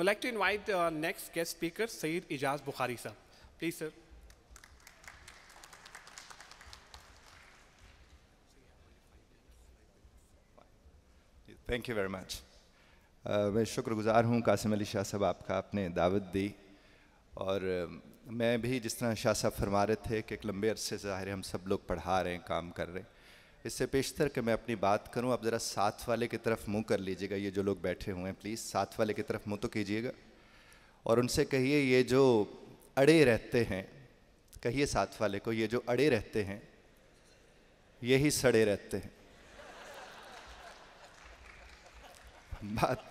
would like to invite our uh, next guest speaker, Saeed Ijaz Bukhari sir. Please, sir. Thank you very much मैं शुक्रगुज़ार हूँ कासिम अली शाह साहब आपका आपने दावत दी और um, मैं भी जिस तरह शाह साहब फरमा रहे थे कि एक लंबे अरसे ज़ाहिर हम सब लोग पढ़ा रहे हैं काम कर रहे हैं इससे बेशतर कि मैं अपनी बात करूं आप ज़रा साथ वाले की तरफ मुंह कर लीजिएगा ये जो लोग बैठे हुए हैं प्लीज़ साथ वाले की तरफ मुंह तो कीजिएगा और उनसे कहिए ये जो अड़े रहते हैं कहिए साथ वाले को ये जो अड़े रहते हैं यही सड़े रहते हैं बात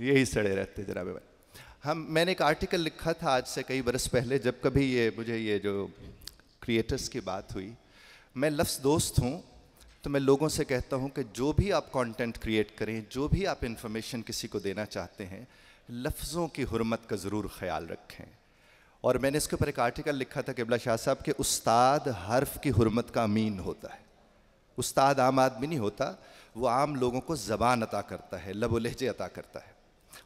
यही सड़े रहते जनाब भाई हम मैंने एक आर्टिकल लिखा था आज से कई बरस पहले जब कभी ये मुझे ये जो क्रिएटर्स की बात हुई मैं लफ्स दोस्त हूँ तो मैं लोगों से कहता हूँ कि जो भी आप कंटेंट क्रिएट करें जो भी आप इन्फॉर्मेशन किसी को देना चाहते हैं लफ्ज़ों की हरमत का ज़रूर ख्याल रखें और मैंने इसके ऊपर एक आर्टिकल लिखा था किबला शाह साहब के उस्ताद हर्फ की हरमत का अमीन होता है उस्ताद आम आदमी नहीं होता वो आम लोगों को ज़बान अता करता है लब लहजे अता करता है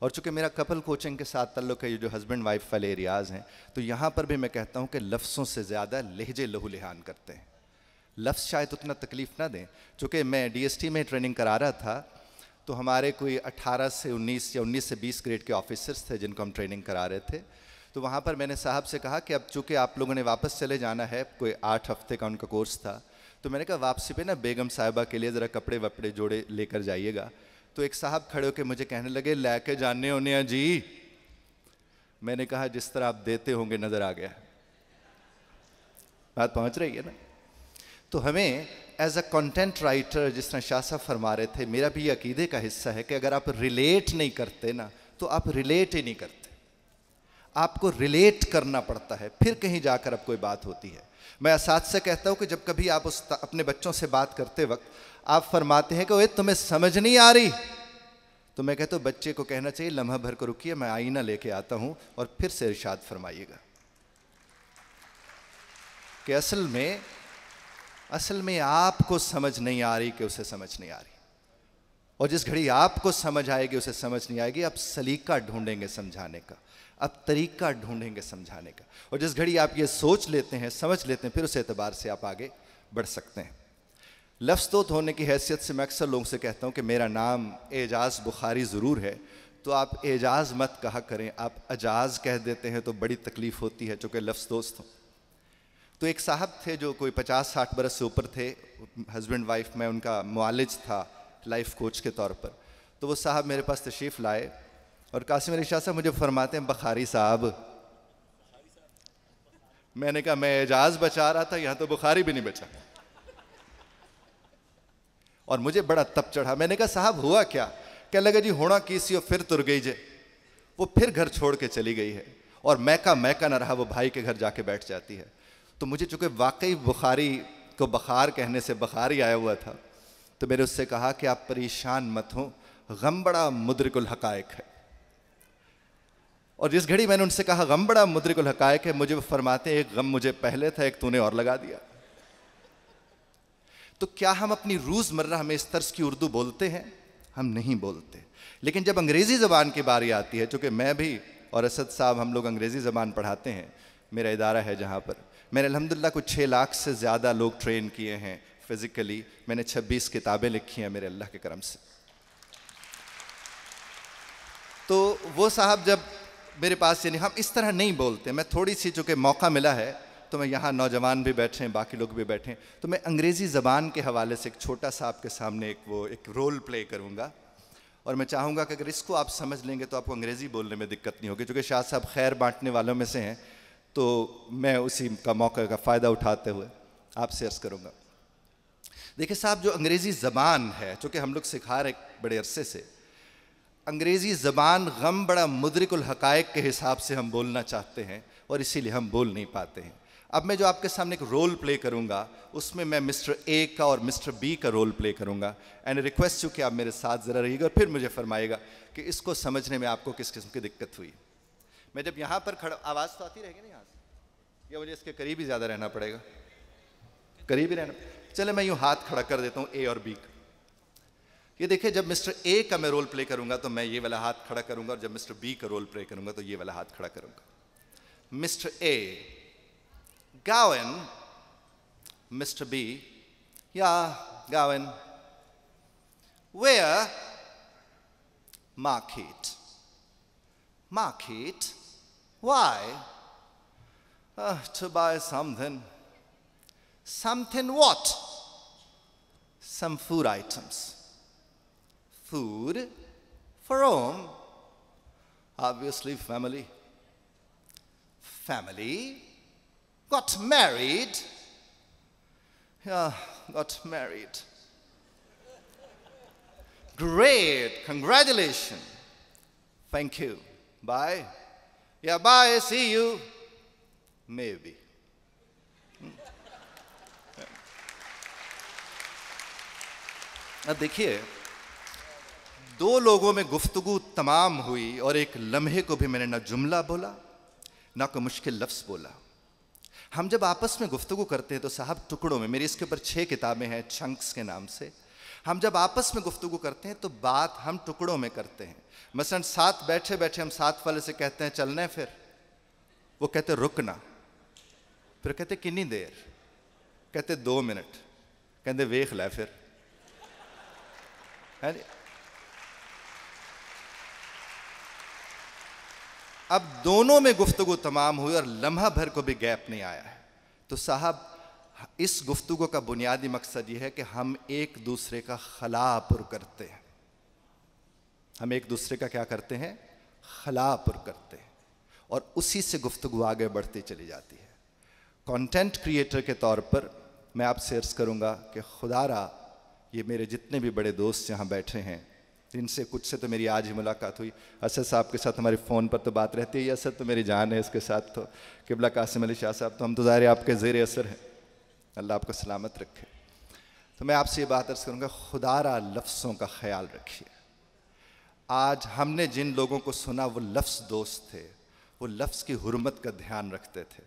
और चूँकि मेरा कपल कोचिंग के साथ तल्लुक है ये जो हस्बैंड वाइफ वाले एरियाज़ हैं तो यहाँ पर भी मैं कहता हूँ कि लफ्ज़ों से ज़्यादा लहजे लहू लिहान करते हैं लफ्स शायद उतना तकलीफ़ ना दें चूँकि मैं डीएसटी में ट्रेनिंग करा रहा था तो हमारे कोई 18 से 19 या 19 से 20 ग्रेड के ऑफिसर्स थे जिनको हम ट्रेनिंग करा रहे थे तो वहाँ पर मैंने साहब से कहा कि अब चूँकि आप लोगों ने वापस चले जाना है कोई आठ हफ्ते का उनका कोर्स था तो मैंने कहा वापसी पे ना बेगम साहिबा के लिए ज़रा कपड़े वपड़े जोड़े लेकर जाइएगा तो एक साहब खड़े होकर मुझे कहने लगे ला के जाने होने जी मैंने कहा जिस तरह आप देते होंगे नज़र आ गया बात पहुँच रही है ना तो हमें एज अ कंटेंट राइटर जिस तरह शाह साहब फरमा रहे थे मेरा भी अकीदे का हिस्सा है कि अगर आप रिलेट नहीं करते ना तो आप रिलेट ही नहीं करते आपको रिलेट करना पड़ता है फिर कहीं जाकर अब कोई बात होती है मैं असाद से कहता हूँ कि जब कभी आप उस अपने बच्चों से बात करते वक्त आप फरमाते हैं कि वे तुम्हें समझ नहीं आ रही तो मैं कहता हूँ बच्चे को कहना चाहिए लम्हा भर को रुकिए मैं आईना लेके आता हूँ और फिर से इर्शाद फरमाइएगा कि असल में असल में आपको समझ नहीं आ रही कि उसे समझ नहीं आ रही और जिस घड़ी आपको समझ आएगी उसे समझ नहीं आएगी अब सलीका ढूंढेंगे समझाने का अब तरीका ढूंढेंगे समझाने का और जिस घड़ी आप ये सोच लेते हैं समझ लेते हैं फिर उस एतबार से आप आगे बढ़ सकते हैं लफ्ज़ तो होने की हैसियत से मैं अक्सर लोगों से कहता हूँ कि मेरा नाम एजाज बुखारी ज़रूर है तो आप एजाज मत कहा करें आप एजाज कह देते हैं तो बड़ी तकलीफ़ होती है चूँकि लफ्ज़ दोस्त हों तो एक साहब थे जो कोई पचास साठ बरस से ऊपर थे हस्बैंड वाइफ मैं उनका मालिज था लाइफ कोच के तौर पर तो वो साहब मेरे पास तशरीफ़ लाए और कासिम अली शाह साहब मुझे फरमाते हैं बखारी साहब मैंने कहा मैं एजाज बचा रहा था यहाँ तो बुखारी भी नहीं बचा और मुझे बड़ा तप चढ़ा मैंने कहा साहब हुआ क्या कह लगा जी होना किसी और फिर तुर गई जे वो फिर घर छोड़ के चली गई है और मैका मैका ना रहा वो भाई के घर जाके बैठ जाती है तो मुझे चूँकि वाकई बुखारी को बखार कहने से बखार ही आया हुआ था तो मैंने उससे कहा कि आप परेशान मत हों गम बड़ा मुद्रिकुल हकायक है और जिस घड़ी मैंने उनसे कहा गम बड़ा मुद्रिकुल हकायक है मुझे वो फरमाते एक गम मुझे पहले था एक तूने और लगा दिया तो क्या हम अपनी रोज़मर्रा हमें इस तर्ज की उर्दू बोलते हैं हम नहीं बोलते लेकिन जब अंग्रेज़ी ज़बान की बारी आती है चूंकि मैं भी और असद साहब हम लोग अंग्रेज़ी ज़बान पढ़ाते हैं मेरा इदारा है जहाँ पर मैंने अलहमदिल्ला को छः लाख से ज़्यादा लोग ट्रेन किए हैं फिज़िकली मैंने छब्बीस किताबें लिखी हैं मेरे अल्लाह के करम से तो वो साहब जब मेरे पास यानी हम इस तरह नहीं बोलते मैं थोड़ी सी चूँकि मौका मिला है तो मैं यहाँ नौजवान भी बैठे हैं बाकी लोग भी बैठे हैं तो मैं अंग्रेज़ी ज़बान के हवाले से एक छोटा सा आपके सामने एक वो एक रोल प्ले करूँगा और मैं चाहूँगा कि अगर इसको आप समझ लेंगे तो आपको अंग्रेज़ी बोलने में दिक्कत नहीं होगी क्योंकि शाह साहब खैर बांटने वालों में से हैं तो मैं उसी का मौके का फ़ायदा उठाते हुए आपसे अर्ज़ करूँगा देखिए साहब जो अंग्रेज़ी ज़बान है चूँकि हम लोग सिखा रहे बड़े अरसे से अंग्रेज़ी ज़बान गम बड़ा मुदरिकुल हकायक के हिसाब से हम बोलना चाहते हैं और इसीलिए हम बोल नहीं पाते हैं अब मैं जो आपके सामने एक रोल प्ले करूँगा उसमें मैं मिस्टर ए का और मिस्टर बी का रोल प्ले करूँगा एंड रिक्वेस्ट यू कि आप मेरे साथ ज़रा रहिएगा और फिर मुझे फरमाएगा कि इसको समझने में आपको किस किस्म की दिक्कत हुई मैं जब यहाँ पर खड़ा आवाज़ तो आती रहेगी ना यहाँ से या मुझे इसके करीब ही ज़्यादा रहना पड़ेगा करीब ही रहना चले मैं यूँ हाथ खड़ा कर देता हूँ ए और बी का ये देखिए जब मिस्टर ए का मैं रोल प्ले करूंगा तो मैं ये वाला हाथ खड़ा करूंगा और जब मिस्टर बी का रोल प्ले करूंगा तो ये वाला हाथ खड़ा करूंगा मिस्टर ए गावन मिस्टर बी या गावन वे market market Why? Uh, to buy something. Something what? Some food items. Food for whom? Obviously, family. Family got married. Yeah, got married. Great, congratulations. Thank you. Bye. Yeah, bye, see you. Maybe. अब देखिए दो लोगों में गुफ्तगु तमाम हुई और एक लम्हे को भी मैंने ना जुमला बोला ना कोई मुश्किल लफ्स बोला हम जब आपस में गुफ्तगु करते हैं तो साहब टुकड़ों में मेरी इसके ऊपर छह किताबें हैं छंक्स के नाम से हम जब आपस में गुफ्तु करते हैं तो बात हम टुकड़ों में करते हैं मसलन साथ बैठे बैठे हम साथ वाले से कहते हैं चलने फिर वो कहते रुकना फिर कहते किन्नी देर कहते दो मिनट कहते वेख लै फिर है अब दोनों में गुफ्तु तमाम हुई और लम्हा भर को भी गैप नहीं आया है तो साहब इस गुफ्तु का बुनियादी मकसद ये है कि हम एक दूसरे का खला पुर करते हैं हम एक दूसरे का क्या करते हैं खला पुर करते हैं और उसी से गुफ्तु आगे बढ़ती चली जाती है कंटेंट क्रिएटर के तौर पर मैं आपसे अर्ज़ करूँगा कि खुदारा ये मेरे जितने भी बड़े दोस्त यहाँ बैठे हैं जिनसे कुछ से तो मेरी आज ही मुलाकात हुई असद साहब के साथ हमारी फ़ोन पर तो बात रहती है असद तो मेरी जान है इसके साथ तो किबला कासिम अली शाह साहब तो हम तो ज़ाहिर आपके ज़ेर असर हैं अल्लाह आपको सलामत रखे तो मैं आपसे ये बात अर्ज़ करूँगा खुदारा लफ्ज़ों का ख्याल रखिए आज हमने जिन लोगों को सुना वो लफ्ज़ दोस्त थे वो लफ्ज़ की हरमत का ध्यान रखते थे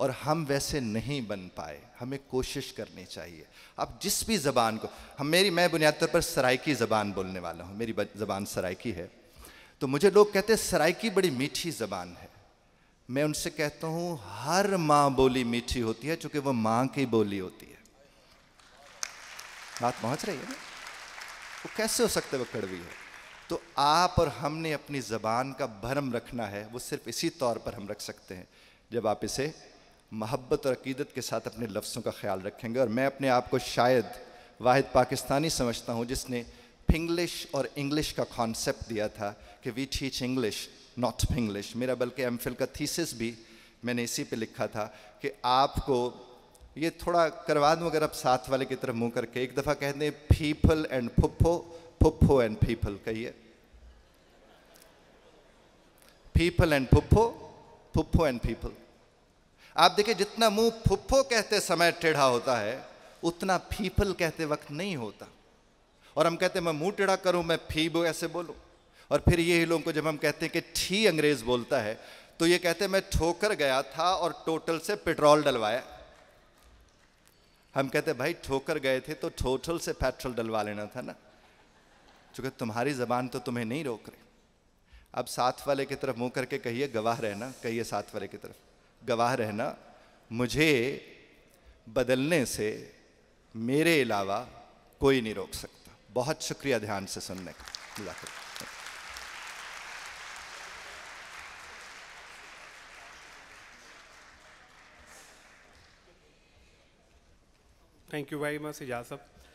और हम वैसे नहीं बन पाए हमें कोशिश करनी चाहिए आप जिस भी ज़बान को हम मेरी मैं बुनियाद तौर पर सराइकी ज़बान बोलने वाला हूँ मेरी ज़बान सराइकी है तो मुझे लोग कहते हैं सराइकी बड़ी मीठी ज़बान है मैं उनसे कहता हूँ हर माँ बोली मीठी होती है चूंकि वह माँ की बोली होती है बात पहुँच रही है ना वो कैसे हो सकते वो कड़वी है तो आप और हमने अपनी ज़बान का भरम रखना है वो सिर्फ इसी तौर पर हम रख सकते हैं जब आप इसे मोहब्बत और अकीदत के साथ अपने लफ्ज़ों का ख्याल रखेंगे और मैं अपने आप को शायद वाहिद पाकिस्तानी समझता हूँ जिसने फिंग्लिश और इंग्लिश का कॉन्सेप्ट दिया था कि we teach English not English मेरा बल्कि एम का थीसिस भी मैंने इसी पे लिखा था कि आपको ये थोड़ा करवा दूँ अगर आप साथ वाले की तरफ मुंह करके एक दफ़ा कह दें फीफल एंड फुफो फुफो एंड फीफल कहिए फीफल एंड फुफो फुफो एंड फीफल आप देखिए जितना मुंह फुफो कहते समय टेढ़ा होता है उतना फीफल कहते वक्त नहीं होता और हम कहते हैं मैं मुंह टेढ़ा करूं मैं फीबो ऐसे बोलूं और फिर ये लोगों को जब हम कहते हैं कि ठी अंग्रेज़ बोलता है तो ये कहते हैं मैं ठोकर गया था और टोटल से पेट्रोल डलवाया हम कहते भाई ठोकर गए थे तो टोटल से पेट्रोल डलवा लेना था ना चूँकि तुम्हारी ज़बान तो तुम्हें नहीं रोक रही अब साथ वाले की तरफ मुंह करके कहिए गवाह रहना कहिए साथ वाले की तरफ गवाह रहना मुझे बदलने से मेरे अलावा कोई नहीं रोक सकता बहुत शुक्रिया ध्यान से सुनने का Thank you very much, Ijaz